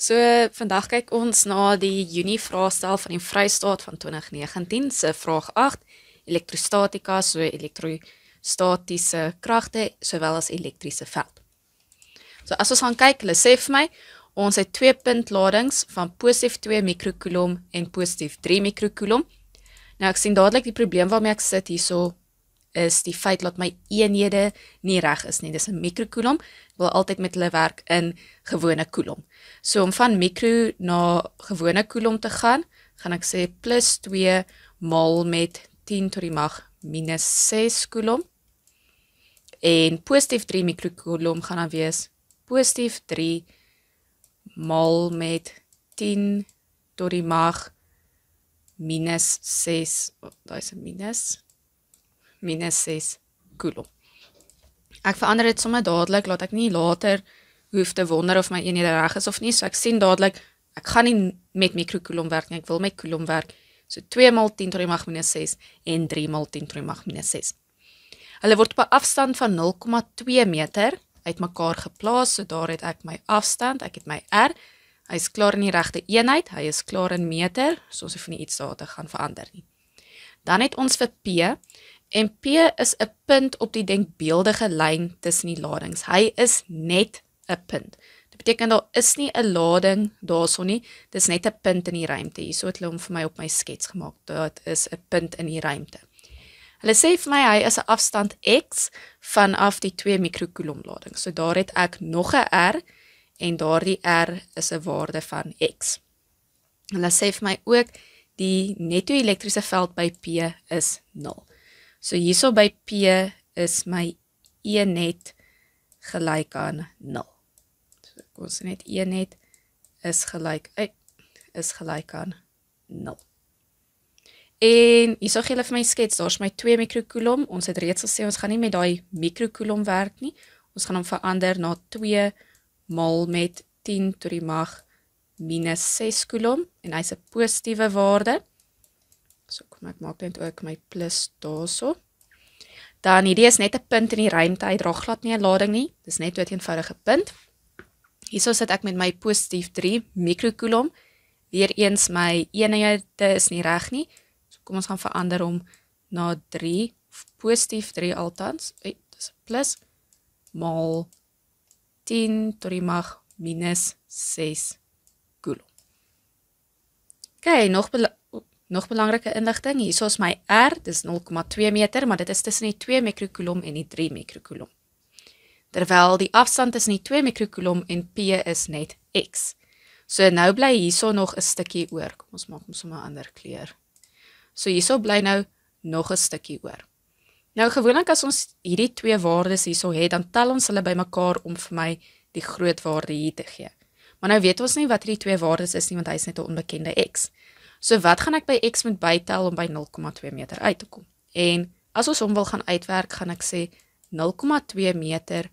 So vandag kyk ons na die Junie vraestel van die Vrystaat van 2019 se vraag 8 elektrostatika so elektrostatiese kragte sowel as elektriese veld. So as ons gaan kyk, hulle sê vir my ons het twee puntladings van positief 2 mikrokoulomb en positief 3 mikrokoulomb. Nou ek sien dadelik die probleem waarmee ek sit hierso is die feit dat my eenhede nie reg is nie. Dis 'n mikrokoelom. Ek wil altyd met hulle werk in gewone koelom. So om van mikro na gewone koelom te gaan, gaan ek sê plus 2 maal met 10 tot die mag minus 6 koelom. En positief 3 mikrokoelom gaan dan wees positief 3 maal met 10 tot die mag minus 6 daai is 'n minus -6 koelom. Ek verander dit sommer dadelik, laat ek nie later hoef te wonder of my eenhede reg is of nie. So ek sien dadelik, ek gaan nie met mikrokoelom werk nie, ek wil met koelom werk. So 2 x 10 tot die mag -6 en 3 x 10 tot die mag -6. Hulle word op 'n afstand van 0,2 meter uitmekaar geplaas, so daar het ek my afstand, ek het my R. Hy is klaar in die regte eenheid, hy is klaar in meter, so ons hoef nie iets daar te gaan verander nie. Dan het ons vir P En P is 'n punt op die denkbeeldige lyn tussen die ladings. Hy is net 'n punt. Dit beteken daar is nie 'n lading daarson nie. Dis net 'n punt in die ruimte. Hierso het hulle hom vir my op my skets gemaak. Dit is 'n punt in die ruimte. Hulle sê vir my hy is 'n afstand x vanaf die 2 mikrokoulomb lading. So daar het ek nog 'n R en daardie R is 'n waarde van x. Hulle sê vir my ook die netto elektriese veld by P is 0. So hierso by P is my E net gelyk aan 0. So kom ons net E net is gelyk eh, is gelyk aan 0. En hierso gee hulle vir my skets, daar's my 2 mikrokoulom. Ons het reeds gesê ons gaan nie met daai mikrokoulom werk nie. Ons gaan hom verander na 2 maal met 10 tot die mag -6 koulom en hy's 'n positiewe waarde. So kom ek maak net ook my plus daarso. Dan hierdie is net 'n punt in die ruimte. Hy dra glad nie 'n lading nie. Dis net 'n eenvoudige punt. Hierso sit ek met my positief 3 mikrokulom. Weereens my eenhede is nie reg nie. So kom ons gaan verander hom na 3 positief 3 altans. Oei, dis 'n plus maal 10 tot die mag minus 6 kulom. OK, nog Nog belangrike inligting, hierso is my R, dis 0,2 meter, maar dit is tussen die 2 mikrokulom en die 3 mikrokulom. Terwyl die afstand tussen die 2 mikrokulom en P is net x. So nou bly hierso nog 'n stukkie oor. Kom ons maak hom sommer 'n ander kleur. So hierso bly nou nog 'n stukkie oor. Nou gewoonlik as ons hierdie twee waardes hierso het, dan tel ons hulle bymekaar om vir my die groot waarde hier te gee. Maar nou weet ons nie wat hierdie twee waardes is nie want hy's net 'n onbekende x. So wat gaan ek by x moet bytel om by 0,2 meter uit te kom? En as ons hom wil gaan uitwerk, gaan ek sê 0,2 meter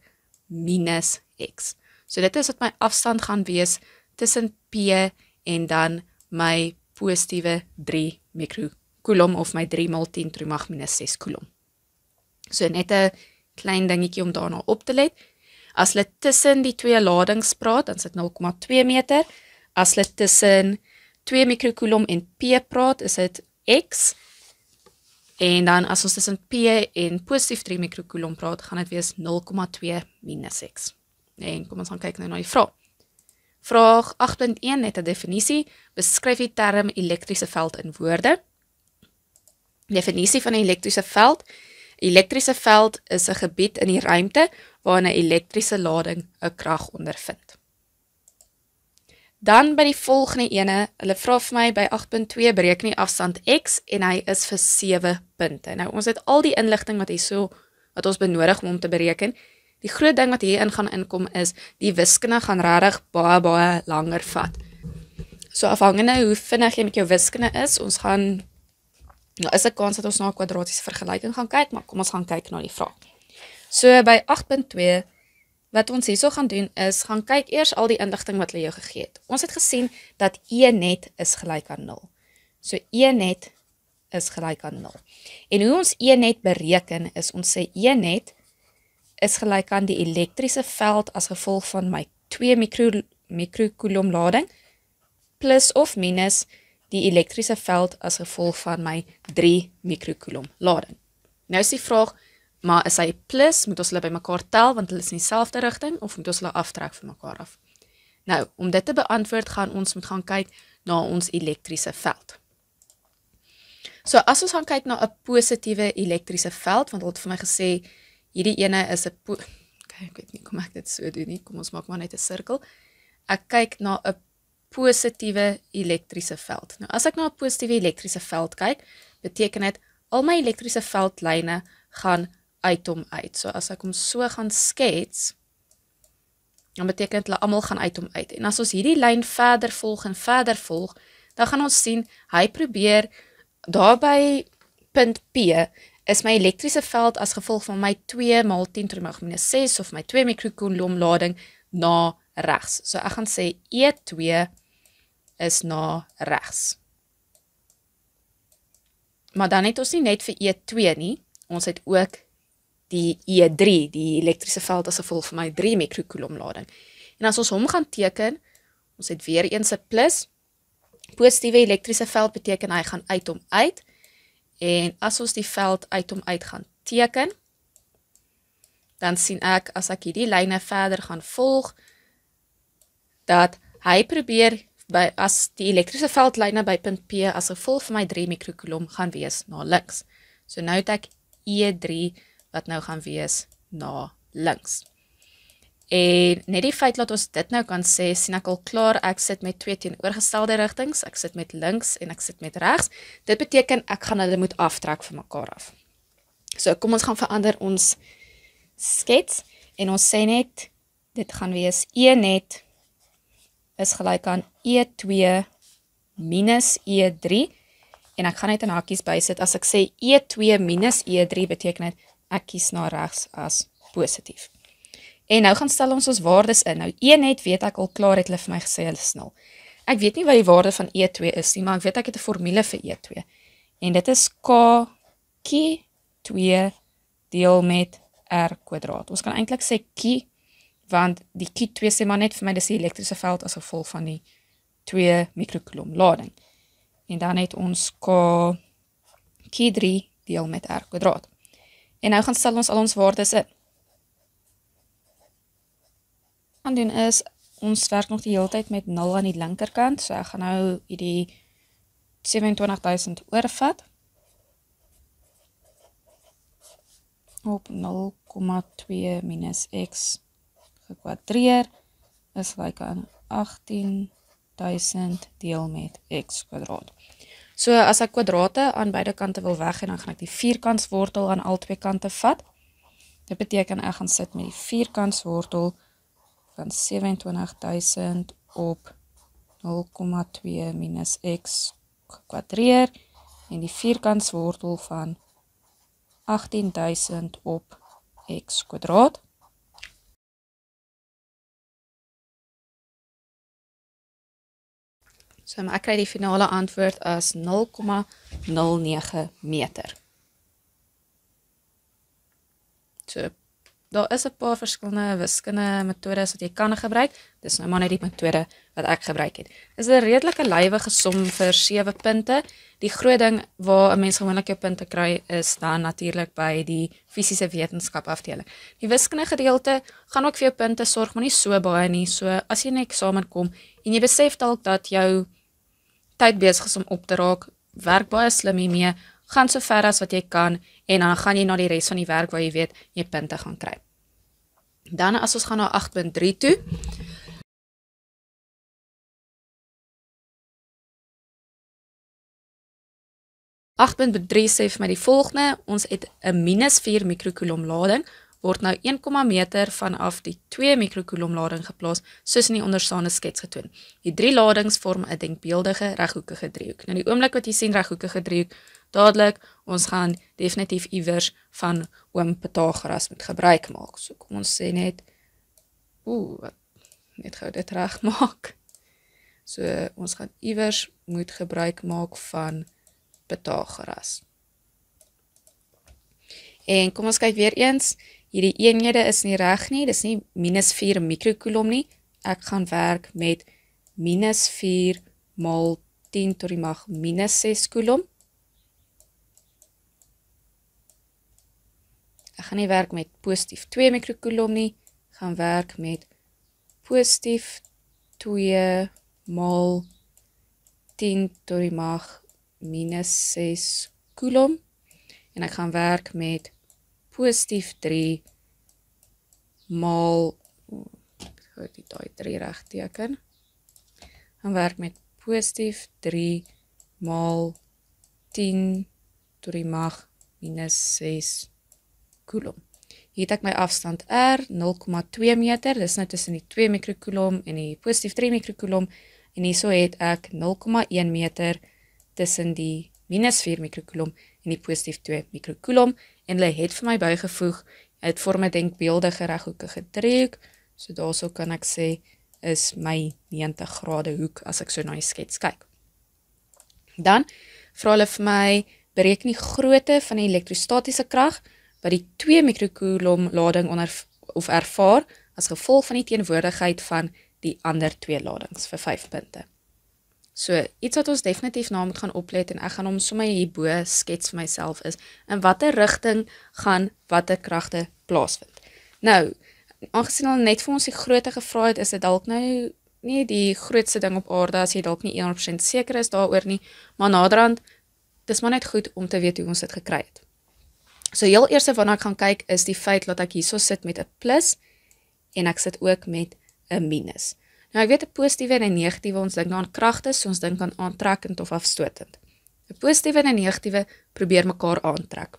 minus x. So dit is wat my afstand gaan wees tussen P en dan my positiewe 3 mikrokoulom of my 3 mal 10 to mag minus 6 koulom. So net 'n klein dingetjie om daarna op te let. As hulle tussen die twee ladings praat, dan is dit 0,2 meter. As hulle tussen 2 microcoulomb en P praat, is dit X. En dan as ons tussen P en positief 3 microcoulomb praat, gaan dit wees 0,2 minus X. En kom ons gaan kyk nou na die vraag. Vraag 8.1 het 'n definisie. Beskryf die term elektriese veld in woorde. Definisie van 'n elektriese veld. Elektriese veld is 'n gebied in die ruimte waarin 'n elektriese lading 'n krag ondervind. Dan by die volgende ene, hulle vra vir my by 8.2 bereken die afstand x en hy is vir 7 punte. Nou ons het al die inligting wat hierso wat ons benodig om te bereken. Die groot ding wat hier in gaan inkom is die wiskunde gaan regtig baie baie langer vat. So afhangende hoe vinnig jy met jou wiskunde is, ons gaan nou is 'n kans dat ons na 'n kwadratiese vergelyking gaan kyk, maar kom ons gaan kyk na die vraag. So by 8.2 wat ons hierso gaan doen is gaan kyk eers al die inligting wat hulle jou gegee het. Ons het gesien dat E net is gelyk aan 0. So E net is gelyk aan 0. En hoe ons E net bereken is ons sê E net is gelyk aan die elektriese veld as gevolg van my 2 mikro mikrokoulomb lading plus of minus die elektriese veld as gevolg van my 3 mikrokoulomb lading. Nou is die vraag, maar as hy plus moet ons hulle bymekaar tel want hulle is in dieselfde rigting of moet ons hulle aftrek van mekaar af. Nou, om dit te beantwoord gaan ons moet gaan kyk na ons elektriese veld. So as ons gaan kyk na 'n positiewe elektriese veld want hulle het vir my gesê hierdie ene is 'n okay, ek weet nie kom ek dit so doen nie. Kom ons maak maar net 'n sirkel. Ek kyk na 'n positiewe elektriese veld. Nou as ek na 'n positiewe elektriese veld kyk, beteken dit al my elektriese veldlyne gaan uit hom uit. So as ek hom so gaan skets, dan beteken dit hulle almal gaan uit hom uit. En as ons hierdie lyn verder volg en verder volg, dan gaan ons sien hy probeer daarby punt P is my elektriese veld as gevolg van my 2 maal 10 ter magnitude 6 of my 2 mikrokoulomb lading na regs. So ek gaan sê E2 is na regs. Maar dan het ons nie net vir E2 nie, ons het ook die E3, die elektriese veld as gevolg van my 3 mikrokoulom lading. En as ons hom gaan teken, ons het weer eens 'n plus. Positiewe elektriese veld beteken hy gaan uit hom uit. En as ons die veld uit hom uit gaan teken, dan sien ek as ek hierdie lyne verder gaan volg dat hy probeer by as die elektriese veldlyne by punt P as gevolg van my 3 mikrokoulom gaan wees na links. So nou het ek E3 wat nou gaan wees na links. En net die feit dat ons dit nou kan sê, sien ek al klaar ek sit met twee teenoorgestelde rigtings. Ek sit met links en ek sit met regs. Dit beteken ek gaan hulle moet aftrek van mekaar af. So kom ons gaan verander ons skets en ons sê net dit gaan wees e net is gelyk aan e2 minus e3 en ek gaan net in hakkies bysit as ek sê e2 minus e3 beteken dit ek kies na regs as positief. En nou gaan stel ons ons waardes in. Nou een net weet ek al klaar het hulle vir my gesê hulle is nul. Ek weet nie wat die waarde van E2 is nie, maar ek weet ek het 'n formule vir E2. En dit is k q 2 deel met r kwadraat. Ons kan eintlik sê q want die q2 sê maar net vir my dis die elektriese veld as gevolg van die 2 mikrokoulomb lading. En dan het ons k q3 deel met r kwadraat. En nou gaan stel ons al ons waardes in. Gaan doen is ons werk nog die hele tyd met 0 aan die linkerkant, so ek gaan nou hierdie 27000 oorvat. op 0,2 minus x gekwadreer is gelyk aan 18000 deel met x kwadraat. So as ek kwadrate aan beide kante wil weg en dan gaan ek die vierkantswortel aan albei kante vat. Dit beteken ek gaan sit met die vierkantswortel van 27000 op 0,2 x kwadreer en die vierkantswortel van 18000 op x kwadraat. So ek kry die finale antwoord as 0,09 meter. So daar is 'n paar verskillende wiskundige metodes wat jy kan gebruik. Dis nou maar net die metode wat ek gebruik het. Is 'n redelike lywe gesom vir 7 punte. Die groot ding waar 'n mens gewoonlik jou punte kry is dan natuurlik by die fisiese wetenskap afdeling. Die wiskundige gedeelte gaan ook vir jou punte sorg, maar nie so baie nie. So as jy 'n eksamen kom en jy besef dalk dat jou tyd besig is om op te raak, werk baie slim hiermee, gaan so ver as wat jy kan en dan gaan jy na die res van die werk waar jy weet jy punte gaan kry. Dan as ons gaan na 8.3 toe. Agbin bedryf sê vir my die volgende, ons het 'n -4 mikrokulom lading word nou 1, meter vanaf die 2 mikrokoulom lading geplaas soos in die onderstaande skets getoon. Die drie ladings vorm 'n denkbeeldige reghoekige driehoek. Nou die oomblik wat jy sien reghoekige driehoek, dadelik ons gaan definitief iewers van oom Pythagoras moet gebruik maak. So kom ons sê net ooh, net gou dit regmaak. So ons gaan iewers moet gebruik maak van Pythagoras. En kom ons kyk weer eens hierdie eenhede is nie reg nie, dis nie minus 4 mikrokoulomb nie. Ek gaan werk met minus 4 maal 10 tot die mag minus 6 koulomb. Ek gaan nie werk met positief 2 mikrokoulomb nie, gaan werk met positief 2 maal 10 tot die mag minus 6 koulomb en ek gaan werk met 0,5 positief 3 maal gou die daai 3 reg teken. Dan werk met positief 3 maal 10 tot die mag -6 koulom. Hier het ek my afstand R 0,2 meter. Dis nou tussen die 2 mikrokoulom en die positief 3 mikrokoulom en hierso het ek 0,1 meter tussen die -4 mikrokoulom en die positief 2 microcoulomb en hulle het vir my bygevoeg dit vorm 'n denkbeeldige reghoekige driehoek. So daaroor so kan ek sê is my 90 grade hoek as ek so na die skets kyk. Dan vra hulle vir my bereken die grootte van die elektrostatiese krag wat die 2 microcoulomb lading onder of ervaar as gevolg van die teenwoordigheid van die ander twee ladings vir 5 punte. So iets wat ons definitief na moet gaan oplet en ek gaan hom sommer hierbo skets vir myself is in watter rigting gaan watter kragte plaasvind. Nou, aangesien al net vir ons die grootte gevra het, is dit dalk nou nie die grootste ding op aarde as jy dalk nie 100% seker is daaroor nie, maar naderhand dis maar net goed om te weet hoe ons dit gekry het. So heel eerste wat ek gaan kyk is die feit dat ek hierso sit met 'n plus en ek sit ook met 'n minus. Nou ek weet 'n positiewe en 'n negatiewe, ons dink aan kragte, so ons dink aan aantrekkend of afstotend. 'n Positiewe en 'n negatiewe probeer mekaar aantrek.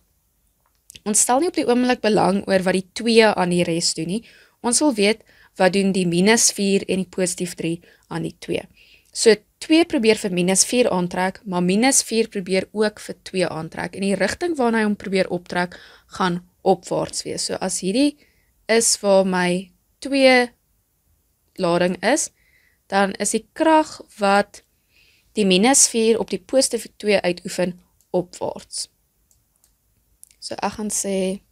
Ons stel nie op die oomblik belang oor wat die 2 aan die res doen nie. Ons wil weet wat doen die -4 en die positief 3 aan die 2. So 2 probeer vir -4 aantrek, maar -4 probeer ook vir 2 aantrek en die rigting waarna hy hom probeer optrek gaan opwaarts wees. So as hierdie is waar my 2 lading is, dan is die krag wat die minus 4 op die positief 2 uitoefen opwaarts. So ek gaan sê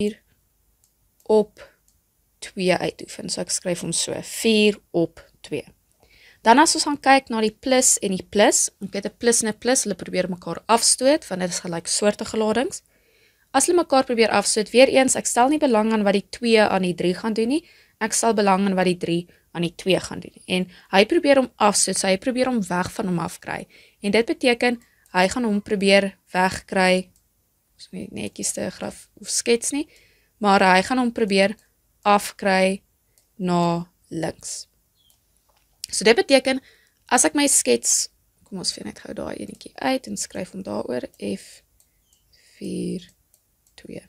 4 op 2 uitoefen. So ek skryf hom so 4 op 2. Dan as ons gaan kyk na die plus en die plus, ek weet 'n plus en 'n plus, hulle probeer mekaar afstoot want dit is gelyksoortige ladings. As hulle mekaar probeer afstoot, weer eens, ek stel nie belang aan wat die 2 aan die 3 gaan doen nie. Ek sal belang in wat die 3 aan die 2 gaan doen. En hy probeer hom afsit, sy probeer hom weg van hom afkry. En dit beteken hy gaan hom probeer wegkry. Ons moet netjies te graf of skets nie, maar hy gaan hom probeer afkry na links. So dit beteken as ek my skets Kom ons vind net gou daai enetjie uit en skryf hom daaroor F 4 2.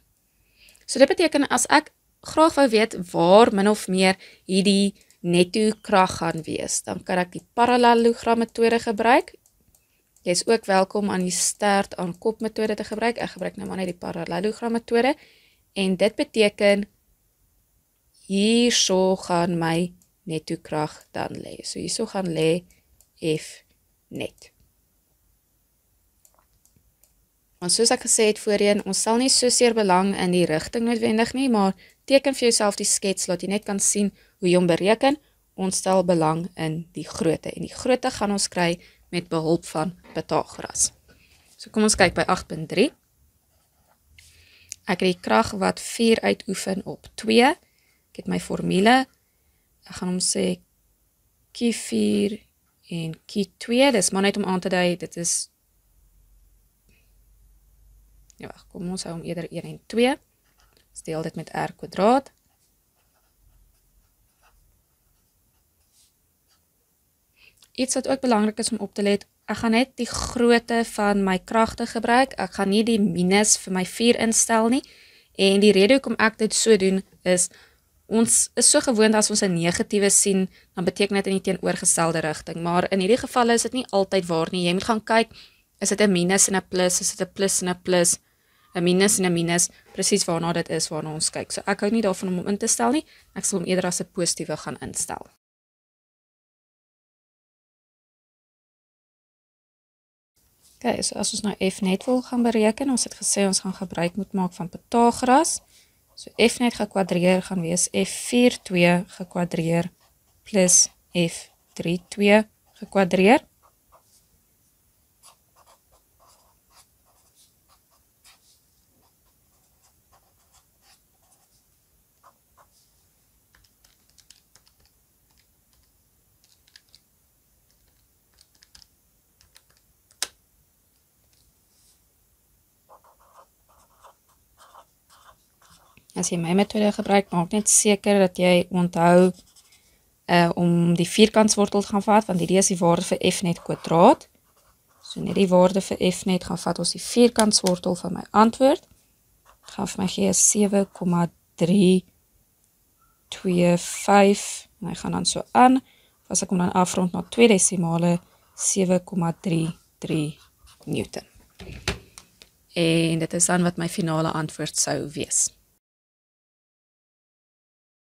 So dit beteken as ek graag wou weet waar min of meer hierdie netto krag gaan wees, dan kan ek die parallelogram metode gebruik. Jy is ook welkom aan die stert aan kop metode te gebruik. Ek gebruik nou maar net die parallelogram metode en dit beteken hierso gaan my netto krag dan lê. So hierso gaan lê F net. Ons soos ek gesê het voorheen, ons sal nie so seer belang in die rigting noodwendig nie, maar teken vir jouself die skets, laat jy net kan sien hoe jy hom bereken. Ons stel belang in die grootte en die grootte gaan ons kry met behulp van Pythagoras. So kom ons kyk by 8.3. Ek het die krag wat 4 uitoefen op 2. Ek het my formule. Ek gaan hom sê Q4 en Q2. Dis maar net om aan te dui dit is Ja, kom ons hou hom eerder 1 en 2. Dus deel dit met r kwadraat. Iets wat ook belangrik is om op te let, ek gaan net die grootte van my kragte gebruik. Ek gaan nie die minus vir my 4 instel nie. En die rede hoekom ek dit so doen is ons is so gewoond as ons 'n negatiewe sien, dan beteken dit in die teenoorgestelde rigting. Maar in hierdie geval is dit nie altyd waar nie. Jy moet gaan kyk, is dit 'n minus en 'n plus, is dit 'n plus en 'n plus, 'n minus en 'n minus? presies waarna dit is waarna ons kyk. So ek hou nie daarvan om hom in te stel nie. Ek sal hom eerder as 'n positiewe gaan instel. Okay, so as ons nou F net wil gaan bereken, ons het gesê ons gaan gebruik moet maak van Pythagoras. So F net gekwadreer gaan wees F42 gekwadreer plus F32 gekwadreer. As jy my metode gebruik, maak net seker dat jy onthou uh, om die vierkantswortel te gaan vat, want hierdie is die waarde vir f net kwadraat. So net die waarde vir f net gaan vat ons die vierkantswortel van my antwoord. Dit gaan vir my gee 7,325 en hy gaan dan so aan. As ek hom dan afrond na 2 desimale 7,33 Newton. En dit is dan wat my finale antwoord sou wees.